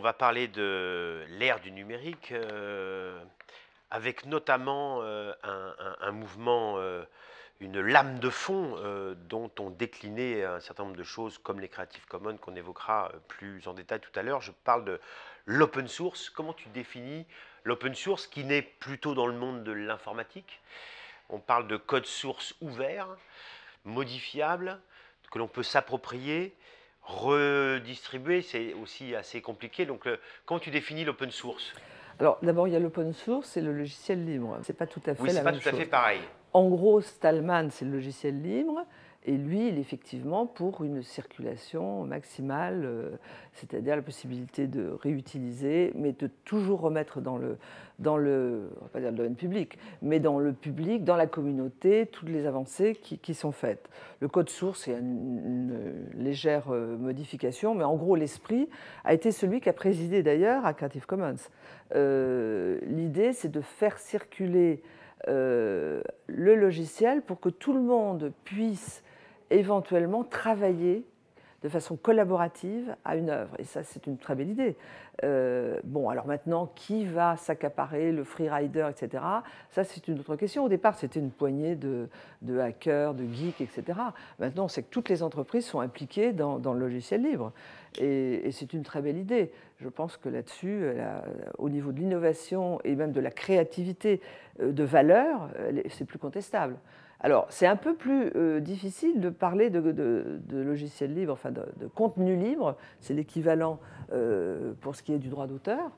On va parler de l'ère du numérique, euh, avec notamment euh, un, mouvement, euh, une lame de fond dont on déclinait un certain nombre de choses, comme les Creative Commons, qu'on évoquera plus en détail tout à l'heure. Je parle de l'open source. Comment tu définis l'open source qui naît plutôt dans le monde de l'informatique On parle de code source ouvert, modifiable, que l'on peut s'approprier redistribuer, c'est aussi assez compliqué. Donc, quand tu définis l'open source Alors, d'abord, il y a l'open source et le logiciel libre. C'est pas tout à fait la même chose. Oui, c'est pas tout à fait pareil. En gros, Stallman, c'est le logiciel libre. Et lui, il est effectivement pour une circulation maximale, euh, c'est-à-dire la possibilité de réutiliser, mais de toujours remettre dans le, dans le, le domaine public, mais dans le public, dans la communauté, toutes les avancées qui, sont faites. Le code source est une, une légère euh, modification, mais en gros, l'esprit a été celui qui a présidé d'ailleurs à Creative Commons. Euh, l'idée, c'est de faire circuler le logiciel pour que tout le monde puisse éventuellement travailler de façon collaborative à une œuvre. Et ça, c'est une très belle idée. Euh, bon, alors maintenant, qui va s'accaparer, le freerider, etc. Ça, c'est une autre question. Au départ, c'était une poignée de, hackers, de geeks, etc. Maintenant, c'est que toutes les entreprises sont impliquées dans, le logiciel libre. Et, c'est une très belle idée. Je pense que là-dessus, au niveau de l'innovation et même de la créativité euh, de valeur, c'est plus contestable. Alors, c'est un peu plus euh, difficile de parler de, de, logiciel libre, enfin de, contenu libre. C'est l'équivalent euh, pour ce qui est du droit d'auteur.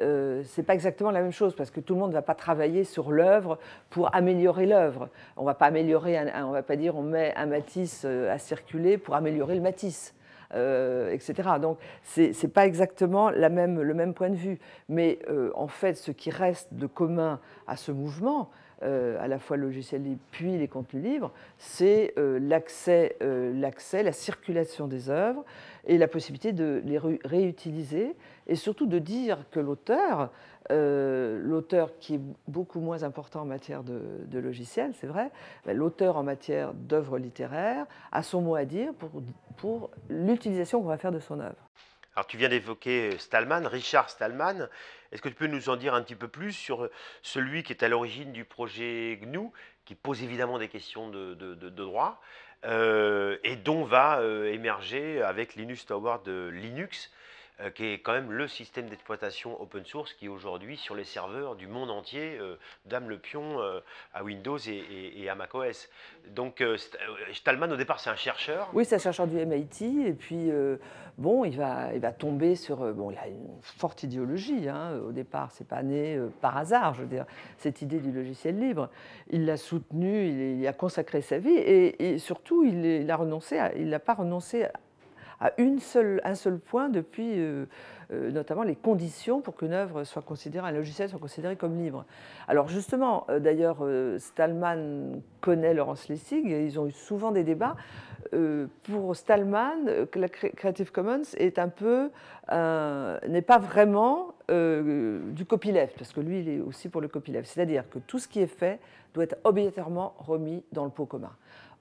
Euh, c'est pas exactement la même chose parce que tout le monde ne va pas travailler sur l'œuvre pour améliorer l'œuvre. On va pas améliorer, on va pas dire on met un Matisse euh, à circuler pour améliorer le Matisse. etc. Donc c'est n'est pas exactement même, le même point de vue. Mais en fait, ce qui reste de commun à ce mouvement, euh, à la fois le logiciel libre puis les contenus libres, c'est euh, euh, l'accès, la circulation des œuvres et la possibilité de les réutiliser et surtout de dire que l'auteur, l'auteur qui est beaucoup moins important en matière de, logiciel, c'est vrai, ben, l'auteur en matière d'œuvres littéraires a son mot à dire pour, pour l'utilisation qu'on va faire de son œuvre. Alors tu viens d'évoquer euh, Stallman, Richard Stallman. Est-ce que tu peux nous en dire un petit peu plus sur euh, celui qui est à l'origine du projet GNU, qui pose évidemment des questions de, droit, euh, et dont va émerger avec Linux Tower de Linux euh, qui est quand même le système d'exploitation open source qui aujourd'hui sur les serveurs du monde entier euh, dame le pion euh, à Windows et, à macOS. Donc Stallman au départ c'est un chercheur. Oui, c'est un chercheur du MIT et puis bon, il va, il va tomber sur bon, il a une forte idéologie hein. au départ, c'est pas né par hasard, je veux dire, cette idée du logiciel libre. Il l'a soutenu, il, il, a consacré sa vie et, surtout il, renoncé, il n'a pas renoncé à à une seule, un seul point depuis euh, euh, notamment les conditions pour qu'une œuvre soit considérée, un logiciel soit considéré comme libre. Alors justement, euh, d'ailleurs, Stallman connaît Laurence Lessig, et ils ont eu souvent des débats. pour Stallman, la Creative Commons est un peu, n'est pas vraiment euh, du copyleft, parce que lui, il est aussi pour le copyleft. C'est-à-dire que tout ce qui est fait doit être obligatoirement remis dans le pot commun.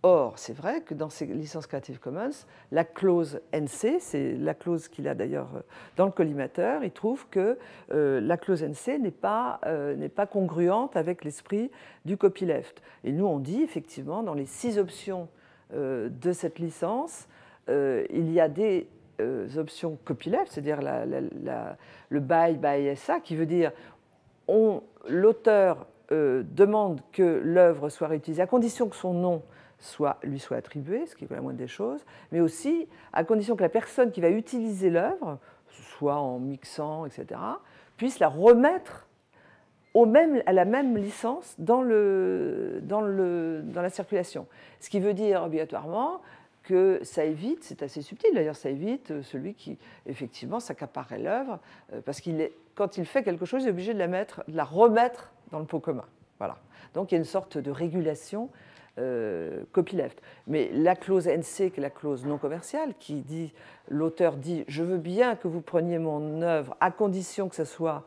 Or, c'est vrai que dans ces licences Creative Commons, la clause NC, c'est la clause qu'il a d'ailleurs euh, dans le collimateur, il trouve que euh, la clause NC n'est pas, n'est pas congruente avec l'esprit du copyleft. Et nous, on dit effectivement, dans les six options de cette licence, il y a des euh, options copyleft, c'est-à-dire le buy by SA, qui veut dire l'auteur euh, demande que l'œuvre soit réutilisée à condition que son nom lui soit attribué, ce qui est la moindre des choses, mais aussi à condition que la personne qui va utiliser l'œuvre, soit en mixant, etc., puisse la remettre même, à la même licence dans, dans la circulation. Ce qui veut dire obligatoirement que ça évite, c'est assez subtil d'ailleurs, ça évite euh, celui qui effectivement s'accaparait l'œuvre, euh, parce qu'il est, quand il fait quelque chose, il est obligé de la mettre, de la remettre dans le pot commun. Voilà. Donc il y a une sorte de régulation euh, copyleft. Mais la clause NC, qui est la clause non commerciale, qui dit, l'auteur dit, je veux bien que vous preniez mon œuvre à condition que ce soit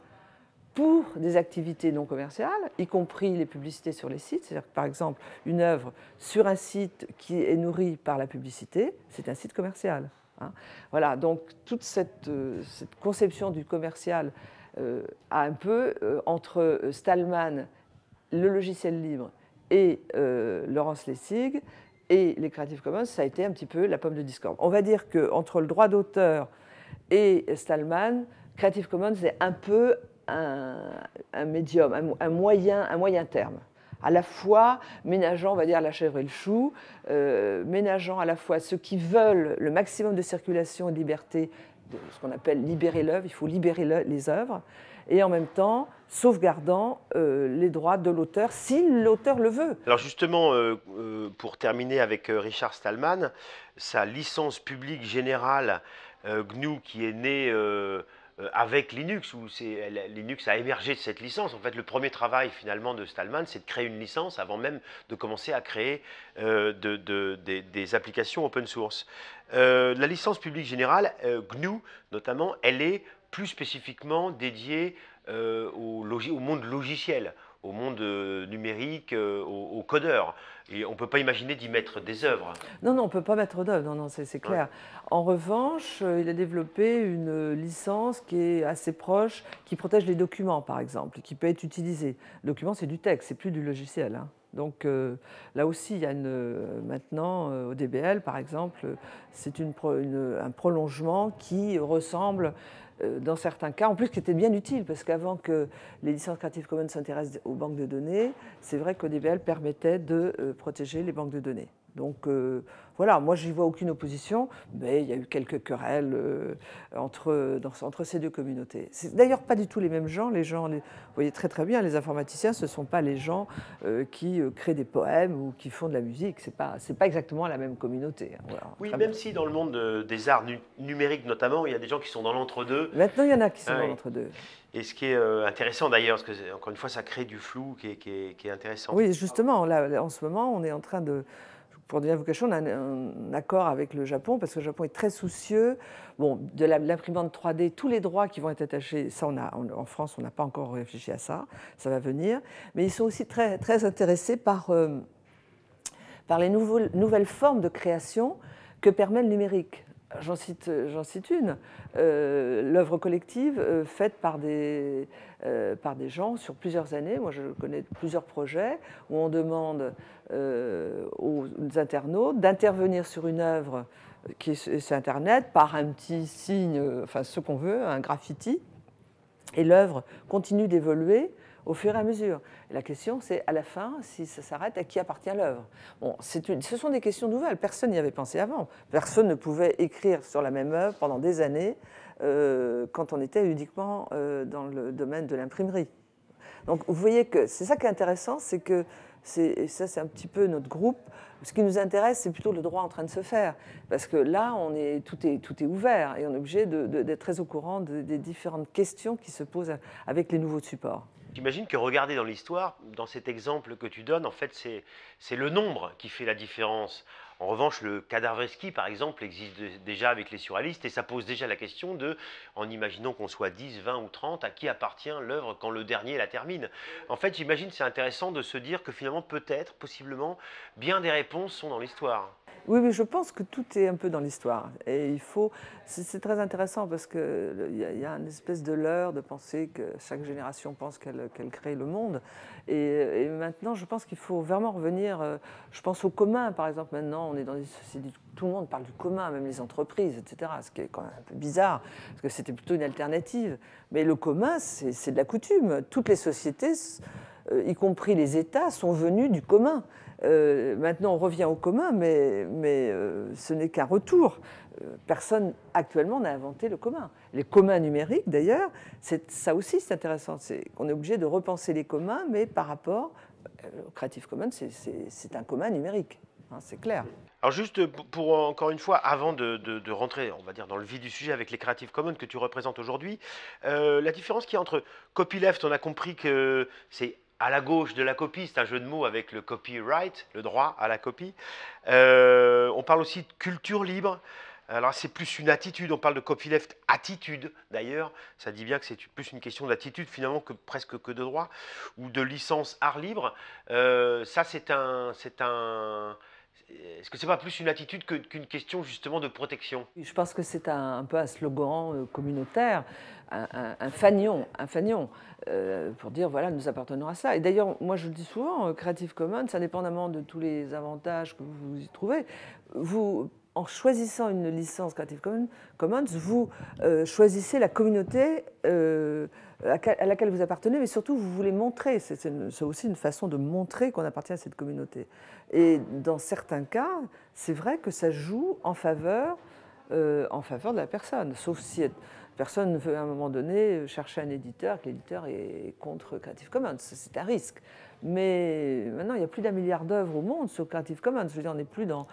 pour des activités non commerciales, y compris les publicités sur les sites. C'est-à-dire par exemple, une œuvre sur un site qui est nourrie par la publicité, c'est un site commercial. Hein. Voilà, donc toute cette, euh, conception du commercial euh, a un peu, euh, entre Stallman, le logiciel libre et Laurence Lessig, et les Creative Commons, ça a été un petit peu la pomme de discorde. On va dire qu'entre le droit d'auteur et Stallman, Creative Commons est un peu un, médium, un, moyen, un moyen terme à la fois ménageant, on va dire, la chèvre et le chou, euh, ménageant à la fois ceux qui veulent le maximum de circulation et de liberté, de ce qu'on appelle libérer l'œuvre, il faut libérer les œuvres, et en même temps sauvegardant euh, les droits de l'auteur si l'auteur le veut. Alors justement, euh, pour terminer avec Richard Stallman, sa licence publique générale GNU qui est née euh, avec Linux, où Linux a émergé de cette licence. En fait, le premier travail finalement de Stallman, c'est de créer une licence avant même de commencer à créer euh, des applications open source. Euh, la licence publique générale, GNU notamment, elle est plus spécifiquement dédiée au monde logiciel, au monde euh, numérique, euh, au aux, codeurs. Et on ne peut pas imaginer d'y mettre des œuvres. Non, non, on ne peut pas mettre d'œuvres, non, non, c'est clair. En revanche, euh, il a développé une licence qui est assez proche, qui protège les documents, par exemple, qui peut être utilisée. Le document, c'est du texte, c'est plus du logiciel. Hein. Donc euh, là aussi, il y a euh, maintenant, euh, au DBL par exemple, c'est un prolongement qui ressemble dans certains cas, en plus qui était bien utile, parce qu'avant que les licences Creative Commons s'intéressent aux banques de données, c'est vrai qu'ODBL permettait de protéger les banques de données. Donc euh, voilà, moi j'y vois aucune opposition, mais il y a eu quelques querelles euh, entre, dans, entre ces deux communautés. C'est d'ailleurs pas du tout les mêmes gens. Les gens, vous voyez très très bien, les informaticiens, ce ne sont pas les gens euh, qui créent des poèmes ou qui font de la musique. Ce n'est pas, pas exactement la même communauté. Hein. oui, même si dans le monde des arts numériques notamment, il y a des gens qui sont dans l'entre-deux. Maintenant, il y en a qui sont dans l'entre-deux. Et ce qui est intéressant d'ailleurs, parce que encore une fois, ça crée du flou qui est, qui est intéressant. Oui, justement, là, en ce moment, on est en train de pour devenir Vocation, on a un, accord avec le Japon, parce que le Japon est très soucieux bon, de l'imprimante 3D, tous les droits qui vont être attachés. Ça, on a, en France, on n'a pas encore réfléchi à ça, ça va venir. Mais ils sont aussi très, intéressés par, euh, les nouvelles formes de création que permet le numérique. Euh, j'en cite, une, euh, l'œuvre collective euh, faite par des, par des gens sur plusieurs années. Moi, je connais plusieurs projets où on demande aux internautes d'intervenir sur une œuvre qui est sur Internet par un petit signe, enfin ce qu'on veut, un graffiti. Et l'œuvre continue d'évoluer au fur et à mesure. La question, c'est à la fin, si ça s'arrête, à qui appartient l'œuvre bon, Ce sont des questions nouvelles, personne n'y avait pensé avant. Personne ne pouvait écrire sur la même œuvre pendant des années euh, quand on était uniquement euh, dans le domaine de l'imprimerie. Donc vous voyez que c'est ça qui est intéressant, c'est que ça c'est un petit peu notre groupe. Ce qui nous intéresse, c'est plutôt le droit en train de se faire, parce que là, on tout, est, ouvert et on est obligé d'être très au courant des différentes questions qui se posent avec les nouveaux supports. J'imagine que regarder dans l'histoire, dans cet exemple que tu donnes, en fait, c'est le nombre qui fait la différence. En revanche, le cadavreski, par exemple, existe déjà avec les surréalistes et ça pose déjà la question de, en imaginant qu'on soit 10, 20 ou 30, à qui appartient l'œuvre quand le dernier la termine En fait, j'imagine c'est intéressant de se dire que finalement, peut-être, possiblement, bien des réponses sont dans l'histoire. Oui, mais je pense que tout est un peu dans l'histoire. Et il faut. C'est très intéressant parce qu'il y, a, y a une espèce de leurre de penser que chaque génération pense qu'elle crée le monde. Et, maintenant, je pense qu'il faut vraiment revenir. Euh, je pense au commun, par exemple. Maintenant, on est dans une société où tout le monde parle du commun, même les entreprises, etc. Ce qui est quand même un peu bizarre parce que c'était plutôt une alternative. Mais le commun, c'est de la coutume. Toutes les sociétés, euh, y compris les États, sont venues du commun. Euh, maintenant, on revient au commun, mais, mais euh, ce n'est qu'un retour. Euh, personne actuellement n'a inventé le commun. Les communs numériques, d'ailleurs, ça aussi c'est intéressant. C'est qu'on est obligé de repenser les communs, mais par rapport au Creative Commons, c'est un commun numérique. Hein, c'est clair. Alors juste pour encore une fois, avant de, rentrer, on va dire dans le vif du sujet avec les Creative Commons que tu représentes aujourd'hui, la différence qu'il y a entre copyleft, on a compris que c'est à la gauche de la copie, c'est un jeu de mots avec le copyright, le droit à la copie. Euh, on parle aussi de culture libre. Alors c'est plus une attitude, on parle de copyleft attitude d'ailleurs, ça dit bien que c'est plus une question d'attitude finalement que presque que de droit, ou de licence art libre. Euh, ça c'est un, un, est-ce que ce n'est pas plus une attitude qu'une question justement de protection Je pense que c'est un, peu un slogan euh, communautaire, un, un, un fanion, un fanion euh, pour dire voilà, nous appartenons à ça. Et d'ailleurs, moi je le dis souvent, euh, Creative Commons, indépendamment de tous les avantages que vous y trouvez, vous en choisissant une licence Creative Commons, vous choisissez la communauté à laquelle vous appartenez, mais surtout vous voulez montrer, c'est aussi une façon de montrer qu'on appartient à cette communauté. Et dans certains cas, c'est vrai que ça joue en faveur, euh, en faveur de la personne, sauf si la personne ne veut à un moment donné chercher un éditeur, que l'éditeur est contre Creative Commons. C'est un risque. Mais maintenant, il y a plus d'un milliard d'œuvres au monde sur Creative Commons. Je veux dire, on n'est plus dans,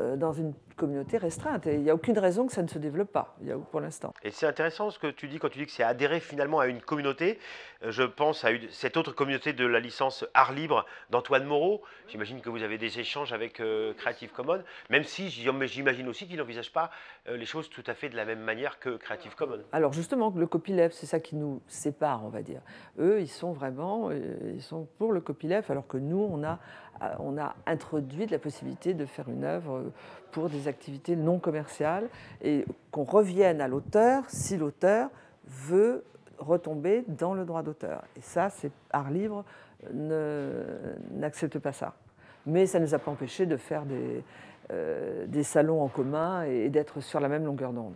euh, dans une communauté restreinte. Et il n'y a aucune raison que ça ne se développe pas pour l'instant. Et c'est intéressant ce que tu dis quand tu dis que c'est adhérer finalement à une communauté. Euh, je pense à cette autre communauté de la licence Art Libre d'Antoine Moreau. J'imagine que vous avez des échanges avec euh, Creative Commons, même si j'imagine aussi qu'il n'envisage pas euh, les choses tout à fait de la même manière que Creative Commons. Alors justement, le copyleft, c'est ça qui nous sépare, on va dire. Eux, ils sont vraiment ils sont pour le copyleft, alors que nous, on a, on a introduit de la possibilité de faire une œuvre pour des activités non commerciales et qu'on revienne à l'auteur si l'auteur veut retomber dans le droit d'auteur. Et ça, c'est art libre n'accepte pas ça. Mais ça ne nous a pas empêchés de faire euh, des, salons en commun et d'être sur la même longueur d'onde.